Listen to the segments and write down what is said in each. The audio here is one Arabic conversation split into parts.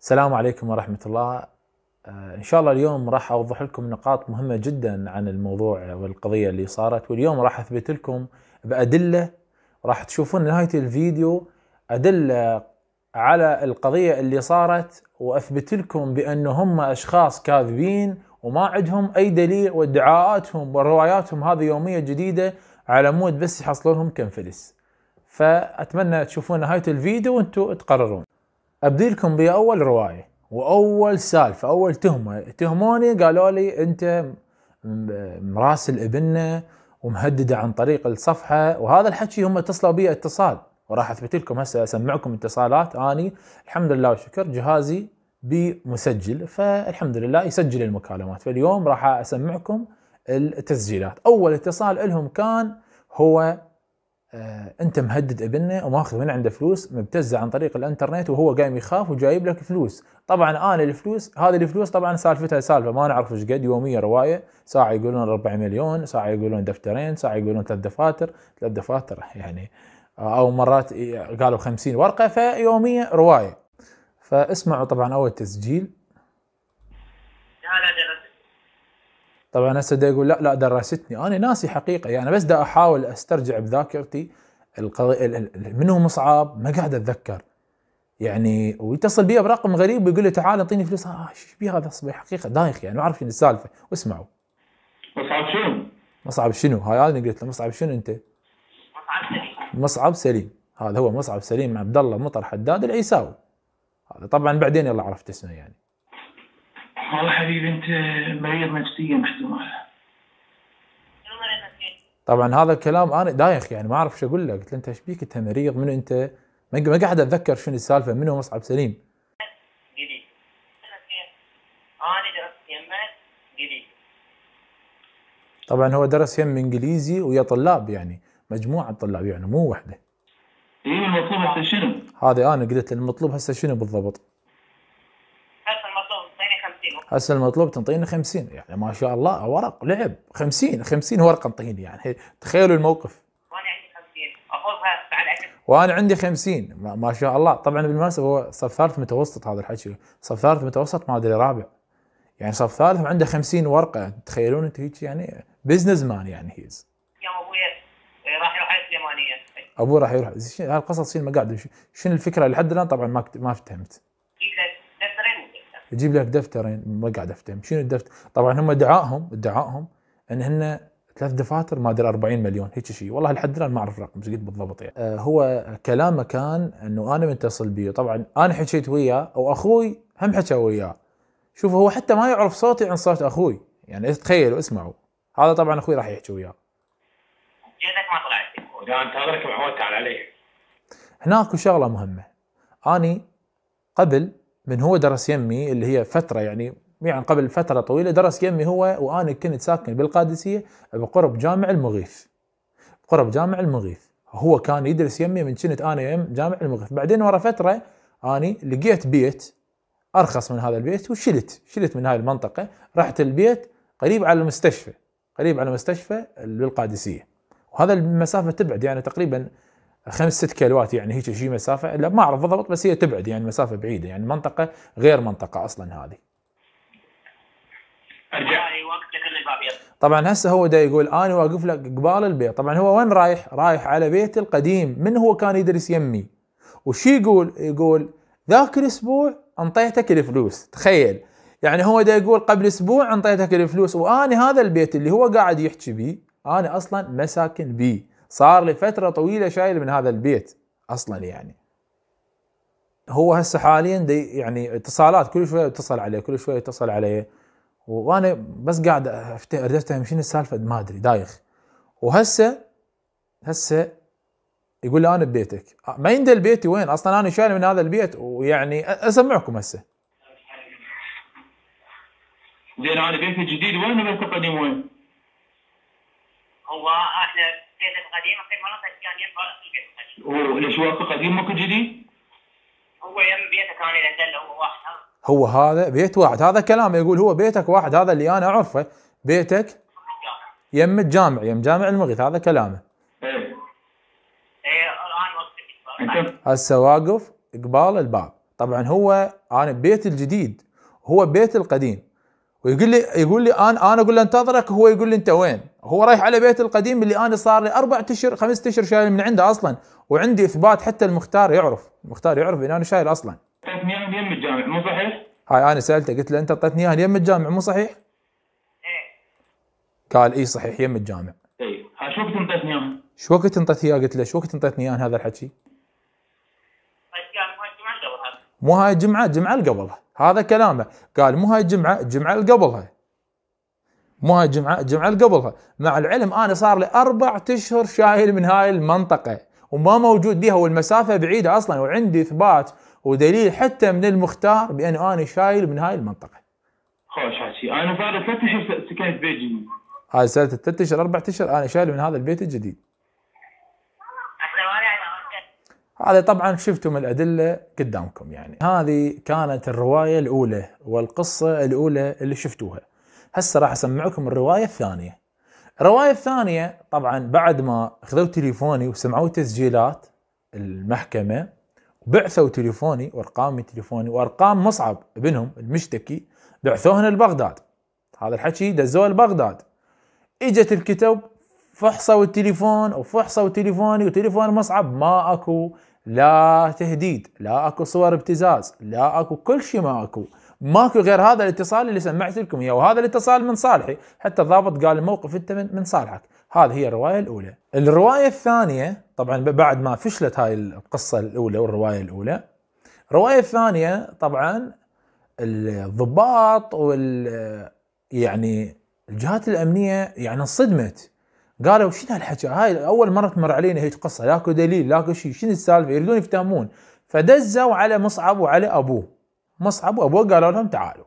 السلام عليكم ورحمة الله آه، إن شاء الله اليوم راح أوضح لكم نقاط مهمة جدا عن الموضوع والقضية اللي صارت واليوم راح أثبت لكم بأدلة راح تشوفون نهاية الفيديو أدلة على القضية اللي صارت وأثبت لكم بأن هم أشخاص كاذبين وما عندهم أي دليل وادعاءاتهم ورواياتهم هذه يومية جديدة على مود بس يحصلونهم لهم كم فلس فأتمنى تشوفون نهاية الفيديو وأنتم تقررون ابدي لكم باول روايه واول سالفه اول تهمه تهموني قالوا لي انت مراسل ابننا ومهدده عن طريق الصفحه وهذا الحكي هم اتصلوا بي اتصال وراح اثبت لكم هسه اسمعكم اتصالات اني الحمد لله وشكر جهازي بمسجل فالحمد لله يسجل المكالمات فاليوم راح اسمعكم التسجيلات اول اتصال لهم كان هو آه، انت مهدد ابنه وماخذ من عنده فلوس مبتزه عن طريق الانترنت وهو قايم يخاف وجايب لك فلوس طبعا انا الفلوس هذه الفلوس طبعا سالفتها سالفه ما نعرف ايش قد يوميه روايه ساعه يقولون 4 مليون ساعه يقولون دفترين ساعه يقولون ثلاث دفاتر ثلاث دفاتر يعني آه، او مرات قالوا 50 ورقه فيوميه روايه فاسمعوا طبعا اول تسجيل طبعا هسه دا يقول لا لا درستني انا ناسي حقيقه يعني بس دا احاول استرجع بذاكرتي القضية منو مصعب ما قاعد اتذكر يعني ويتصل بي برقم غريب ويقول لي تعال اعطيني فلوس اه ايش بي هذا اصبح حقيقه دايخ يعني ما اعرف شنو السالفه واسمعوا مصعب شنو؟ مصعب شنو؟ هاي انا قلت له مصعب شنو انت؟ مصعب سليم مصعب سليم هذا هو مصعب سليم عبد الله مطر حداد العيساوي هذا طبعا بعدين يلا عرفت اسمه يعني والله حبيبي انت مريض نفسيا احتمال طبعا هذا الكلام انا دايخ يعني ما اعرف شو اقول لك قلت له انت ايش بيك انت مريض منو انت ما قاعد اتذكر شنو السالفه منو مصعب سليم طبعا هو درس يم انجليزي ويا طلاب يعني مجموعه طلاب يعني مو وحده اي المطلوب هسه شنو؟ هذا انا قلت المطلوب هسه شنو بالضبط؟ 50 هسه المطلوب تنطيني 50 يعني ما شاء الله ورق لعب 50 50 ورقه انطيني يعني تخيلوا الموقف وانا عندي 50 اخذها الاكل وانا عندي 50 ما, ما شاء الله طبعا بالمناسبه هو صف ثالث متوسط هذا الحكي صف ثالث متوسط ما ادري رابع يعني صف ثالث عنده 50 ورقه تخيلون انت هيك يعني بزنس مان يعني هيز يوم ابوي آه، راح يروح على السليمانيه ابوي راح يروح هالقصص ما قاعد شنو الفكره لحد الان طبعا ما ما فهمت يجيب لك دفترين مقعد افتهم شنو الدفتر طبعا هم دعائهم دعائهم ان هن ثلاث دفاتر ما ادري 40 مليون هيك شيء والله لحد الان ما اعرف رقم ايش قد بالضبط يعني آه، هو كلامه كان انه انا متصل بيه طبعا انا حكيت وياه او اخوي هم حكى وياه شوف هو حتى ما يعرف صوتي عن صوت اخوي يعني تخيلوا اسمعوا هذا طبعا اخوي راح يحكي وياه جيتك ما طلعت انت انتظرك معود تعال علي هناك شغله مهمه اني قبل من هو درس يمي اللي هي فتره يعني يعني قبل فتره طويله درس يمي هو وانا كنت ساكن بالقادسيه بقرب جامع المغيث بقرب جامع المغيث هو كان يدرس يمي من كنت انا يم جامع المغيث بعدين ورا فتره اني لقيت بيت ارخص من هذا البيت وشلت شلت من هاي المنطقه رحت البيت قريب على المستشفى قريب على مستشفى بالقادسيه وهذا المسافه تبعد يعني تقريبا خمس ست كيلوات يعني هيك شيء مسافه لا ما اعرف بالضبط بس هي تبعد يعني مسافه بعيده يعني منطقه غير منطقه اصلا هذه. طبعا هسه هو دا يقول انا واقف لك قبال البيت طبعا هو وين رايح رايح على بيت القديم من هو كان يدرس يمي وش يقول يقول ذاك الاسبوع انطيتك الفلوس تخيل يعني هو دا يقول قبل اسبوع انطيتك الفلوس وانا هذا البيت اللي هو قاعد يحكي بيه انا اصلا مساكن بيه صار لفترة طويلة شايل من هذا البيت اصلا يعني هو هسه حاليا دي يعني اتصالات كل شويه يتصل عليه كل شويه يتصل عليه وانا بس قاعد افتهم افتهم شنو السالفه ما ادري دايخ وهسه هسه يقول لي انا ببيتك ما يندل بيتي وين اصلا انا شايل من هذا البيت ويعني اسمعكم هسه زين انا بيتي جديد وين بيتي قديم وين؟ هو احنا الجانب القديم في المناطق السكانية خالص البيت القديم. والاشواق القديم ماكو جديد؟ هو يم بيته كان ينزل هو واحد هو هذا بيت واحد هذا كلام يقول هو بيتك واحد هذا اللي انا اعرفه بيتك يم الجامع يم جامع المغيث هذا كلامه هسه واقف قبال الباب طبعا هو انا بيت الجديد هو بيت القديم ويقول لي يقول لي انا انا اقول له انتظرك هو يقول لي انت وين؟ هو رايح على بيته القديم اللي انا صار لي اربع اشهر خمس اشهر شايل من عنده اصلا وعندي اثبات حتى المختار يعرف المختار يعرف ان انا شايل اصلا. اعطيتني اياها يم الجامع مو صحيح؟ هاي انا سالته قلت له انت اعطيتني اياها يم الجامع مو صحيح؟ ايه قال اي صحيح يم الجامع. اي شو وقت انطيتني اياها؟ شو وقت انطيت اياها؟ قلت له شو وقت انطيتني اياها هذا الحكي؟ طيب، هاي الجمعه اللي قبلها. مو هاي الجمعه الجمعه اللي قبلها. هذا كلامه قال مو هاي الجمعه الجمعه اللي قبلها مو هاي الجمعه الجمعه اللي قبلها مع العلم انا صار لي اربع اشهر شايل من هاي المنطقه وما موجود بها والمسافه بعيده اصلا وعندي اثبات ودليل حتى من المختار بان انا شايل من هاي المنطقه. خوش حكي انا صار لي ثلاث اشهر سكنت بيت جديد. هاي صارت ثلاث اشهر اربع اشهر انا شايل من هذا البيت الجديد. هذا طبعا شفتم الادله قدامكم يعني هذه كانت الروايه الاولى والقصه الاولى اللي شفتوها هسه راح اسمعكم الروايه الثانيه الروايه الثانيه طبعا بعد ما اخذوا تليفوني وسمعوا تسجيلات المحكمه بعثوا تليفوني وارقام تليفوني وارقام مصعب ابنهم المشتكي بعثوهن لبغداد هذا الحكي دزوه لبغداد اجت الكتب فحصوا التليفون وفحصوا تليفوني وتليفون مصعب ما اكو لا تهديد لا اكو صور ابتزاز لا اكو كل شيء ما اكو ماكو غير هذا الاتصال اللي سمعت لكم اياه وهذا الاتصال من صالحي حتى الضابط قال الموقف انت من, من صالحك هذه هي الروايه الاولى الروايه الثانيه طبعا بعد ما فشلت هاي القصه الاولى والروايه الاولى الروايه الثانيه طبعا الضباط وال يعني الجهات الامنيه يعني انصدمت قالوا شنو هالحكي هاي اول مره تمر علينا هيك قصه لاكو دليل لاكو شيء شنو السالفه يريدون يفتهمون فدزوا على مصعب وعلى ابوه مصعب وابوه قالوا لهم تعالوا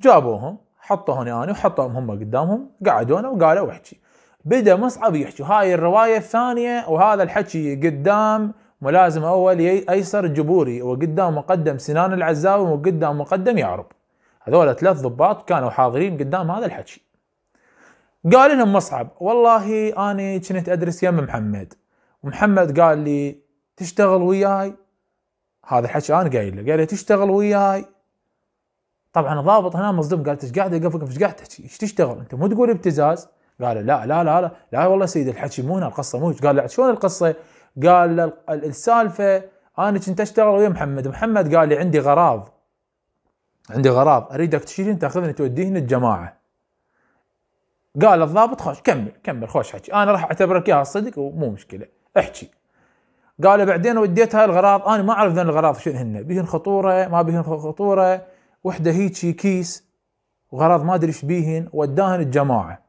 جابوهم حطوا هنا يعني انا وحطوهم هم قدامهم قعدونا وقالوا احكي بدا مصعب يحكي هاي الروايه الثانيه وهذا الحكي قدام ملازم اول ايسر جبوري وقدام مقدم سنان العزاوي وقدام مقدم يعرب هذول ثلاث ضباط كانوا حاضرين قدام هذا الحكي قال لهم مصعب والله أنا كنت أدرس يم محمد ومحمد قال لي تشتغل وياي هذا الحكي أنا قايل له قال لي تشتغل وياي طبعا الضابط هنا مصدوم قال ايش قاعد يقفك ايش قاعد تحكي ايش تشتغل انت مو تقول ابتزاز قال لا لا لا لا لا والله سيدي الحكي مو هنا القصه مو قال له شلون القصه قال السالفه انا كنت اشتغل ويا محمد محمد قال لي عندي غراض عندي غراض اريدك تشيلين تاخذني توديهن الجماعه قال الضابط خوش كمل كمل خوش حكي انا راح اعتبرك اياها صدق ومو مشكله احكي قال بعدين وديتها الغراض انا ما اعرف ذن الغراض شنو هن بهن خطوره ما بهن خطوره وحده هيجي كيس وغراض ما ادري ايش بيهن وداهن الجماعه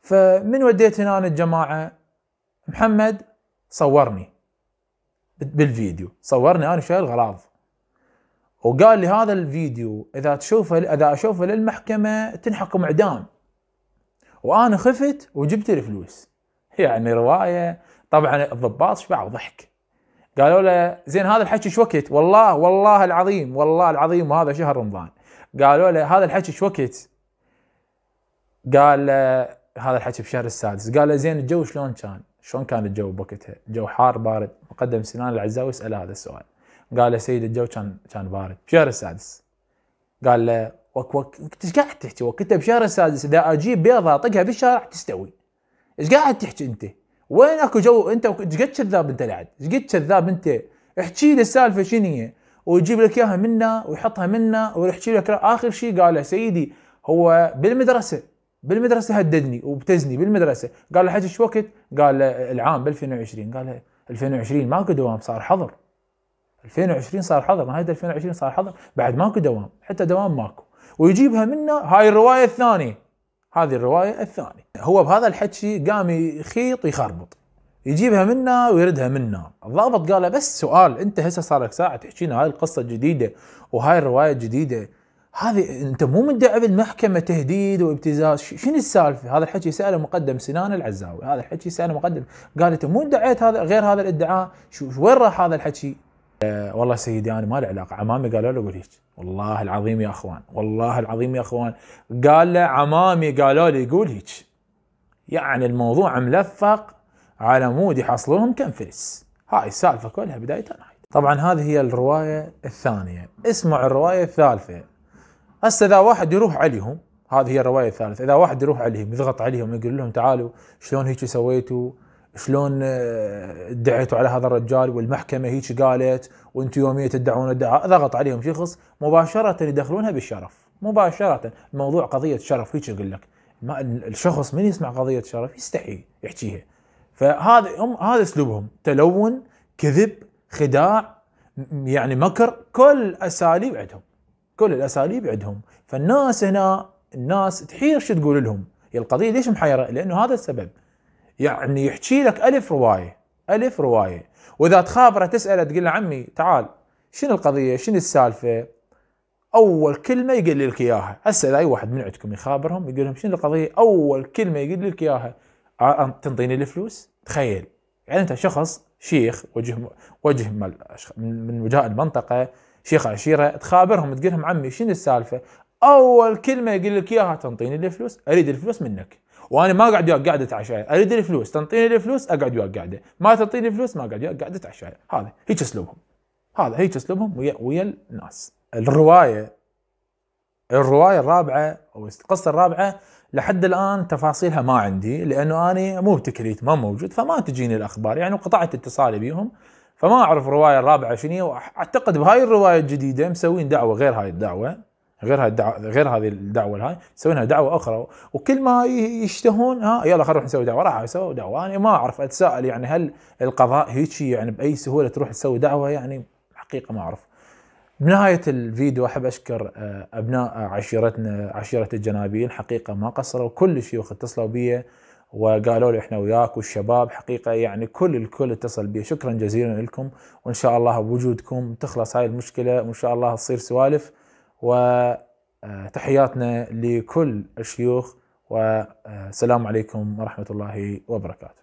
فمن وديت هنا انا الجماعه محمد صورني بالفيديو صورني انا شايل غراض وقال لي هذا الفيديو اذا تشوفه اذا اشوفه للمحكمه تنحكم اعدام وانا خفت وجبت الفلوس يعني روايه طبعا الضباط شبع وضحك قالوا له زين هذا الحكي شو وقت؟ والله والله العظيم والله العظيم وهذا شهر رمضان قالوا له هذا الحكي شو وقت؟ قال له هذا الحكي بشهر السادس قال له زين الجو شلون كان؟ شلون كان الجو بوقتها؟ جو حار بارد مقدم سنان العزاوي اساله هذا السؤال قال له سيد الجو كان كان بارد بشهر السادس قال له وك وك ايش قاعد تحكي وكنت بشهر السادس اذا اجيب بيضه اطقها بالشارع تستوي ايش قاعد تحكي انت؟ وين اكو جو انت ايش قد كذاب انت لعد؟ ايش قد كذاب انت؟ احكي لي السالفه شنو هي؟ ويجيب لك اياها منا ويحطها منا ويحكي لك اخر شيء قال سيدي هو بالمدرسه بالمدرسه هددني وبتزني بالمدرسه قال له حجي شو وقت؟ قال العام ب 2020 قال 2020 ماكو دوام صار حظر 2020 صار حظر نهايه 2020 صار حظر بعد ماكو دوام حتى دوام ماكو ويجيبها منا هاي الروايه الثانيه هذه الروايه الثانيه هو بهذا الحكي قام يخيط يخربط يجيبها منا ويردها منا الضابط قال له بس سؤال انت هسه صار لك ساعه لنا هاي القصه الجديده وهاي الروايه الجديده هذه انت مو مدعي بالمحكمه تهديد وابتزاز شنو السالفه هذا الحكي ساله مقدم سنان العزاوي هذا الحكي ساله مقدم قال انت مو ادعيت هذا غير هذا الادعاء شو وين راح هذا الحكي أه والله سيدي انا ما لي علاقه عمامي قالوا له قول هيك والله العظيم يا اخوان والله العظيم يا اخوان قال له عمامي قالوا لي قول هيك يعني الموضوع ملفق على مود يحصلوهم كم فلس هاي السالفه كلها بدايه نهايه طبعا هذه هي الروايه الثانيه اسمع الروايه الثالثه هسه اذا واحد يروح عليهم هذه هي الروايه الثالثه اذا واحد يروح عليهم يضغط عليهم يقول لهم تعالوا شلون هيك سويتوا شلون ادعيتوا آه، على هذا الرجال والمحكمه هيك قالت وانتم يوميه تدعون الدعاء ضغط عليهم شخص مباشره يدخلونها بالشرف مباشره الموضوع قضيه شرف هيك اقول لك ما الشخص من يسمع قضيه شرف يستحي يحكيها فهذا هم هذا اسلوبهم تلون كذب خداع يعني مكر كل اساليب عندهم كل الاساليب عندهم فالناس هنا الناس تحير شو تقول لهم القضيه ليش محيره لانه هذا السبب يعني يحكي لك ألف رواية ألف رواية وإذا تخابره تسأله تقول له عمي تعال شنو القضية شنو السالفة أول كلمة يقول لك إياها هسه إذا أي واحد من عندكم يخابرهم يقول لهم شنو القضية أول كلمة يقول لك إياها تنطيني الفلوس تخيل يعني أنت شخص شيخ وجه وجه من وجهاء المنطقة شيخ عشيرة تخابرهم تقول لهم عمي شنو السالفة أول كلمة يقول لك إياها تنطيني الفلوس أريد الفلوس منك وانا ما اقعد وياك قاعدة عشاء اريد الفلوس تنطيني الفلوس اقعد وياك قعده ما تعطيني الفلوس ما اقعد وياك قاعدة عشاء هذا هيك اسلوبهم هذا هيك اسلوبهم ويا, ويا الناس الروايه الروايه الرابعه او القصه الرابعه لحد الان تفاصيلها ما عندي لانه انا مو بتكريت ما موجود فما تجيني الاخبار يعني قطعت اتصالي بيهم فما اعرف الروايه الرابعه شنو واعتقد بهاي الروايه الجديده مسوين دعوه غير هاي الدعوه غير هالدعوه غير هذه الدعوه الهاي يسوونها دعوه اخرى وكل ما يشتهون ها يلا خلينا نروح نسوي دعوه راحوا سووا دعوه انا ما اعرف اتساءل يعني هل القضاء هيك يعني باي سهوله تروح تسوي دعوه يعني حقيقه ما اعرف بنهاية الفيديو أحب أشكر آه، أبناء عشيرتنا عشيرة الجنابيل حقيقة ما قصروا كل الشيوخ اتصلوا بي وقالوا لي احنا وياك والشباب حقيقة يعني كل الكل اتصل بي شكرا جزيلا لكم وإن شاء الله بوجودكم تخلص هاي المشكلة وإن شاء الله تصير سوالف وتحياتنا آه، لكل الشيوخ والسلام آه، عليكم ورحمه الله وبركاته